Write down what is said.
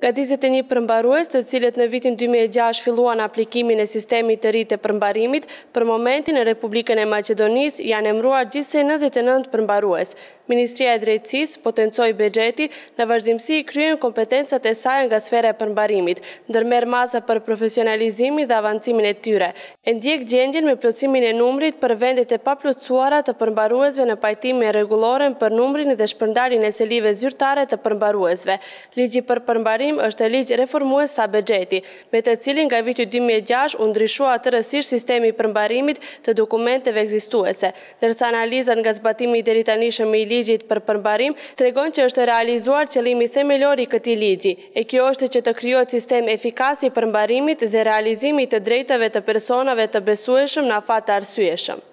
Gatizet e një përmbarues të cilet në vitin 2006 filluan aplikimin e sistemi të rritë e përmbarimit, për momentin e Republikën e Macedonis janë emruar gjithse 99 përmbarues. Ministria e Drejtësis potencoj bëgjeti në vazhdimësi i kryen kompetencat e saj nga sfera e përmbarimit, ndërmer masa për profesionalizimi dhe avancimin e tyre. E ndjek gjendjen me plocimin e numrit për vendet e paplotësuara të përmbaruesve në pajtim me reguloren për numrin dhe shpërndarin e selive zyrtare të përmbaruesve. Ligi për përmbarim është e ligjë reformues sa bëgjeti, me të cilin nga viti 2006 undrishua të rësish sistemi përmbarimit të dokumenteve egzistuese, nërsa analizat nga zbatimi i deritanishëm i ligjit për përmbarim të regon që është realizuar qëlimi themelori këti ligji, e kjo është që të kryot sistem efikasi përmbarimit dhe realizimi të drejtave të personave të besueshëm në fatë arsueshëm.